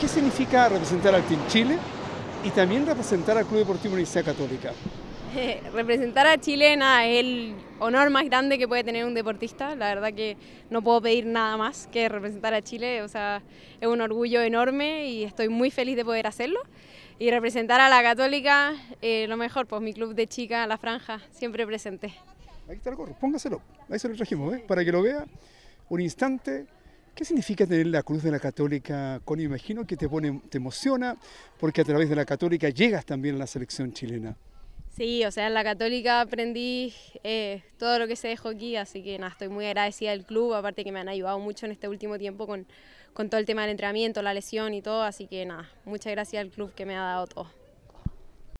qué significa representar al Team Chile y también representar al Club Deportivo Universidad Católica. representar a Chile es el honor más grande que puede tener un deportista. La verdad que no puedo pedir nada más que representar a Chile. O sea, es un orgullo enorme y estoy muy feliz de poder hacerlo. Y representar a la Católica, eh, lo mejor, pues mi club de chica, la franja, siempre presente. Ahí está el gorro, póngaselo. Ahí se lo trajimos, ¿eh? para que lo vea. Un instante. ¿Qué significa tener la cruz de la católica, Connie? Imagino que te, pone, te emociona porque a través de la católica llegas también a la selección chilena. Sí, o sea, en la católica aprendí eh, todo lo que se dejó aquí, así que nada, estoy muy agradecida al club, aparte que me han ayudado mucho en este último tiempo con, con todo el tema del entrenamiento, la lesión y todo, así que nada, muchas gracias al club que me ha dado todo.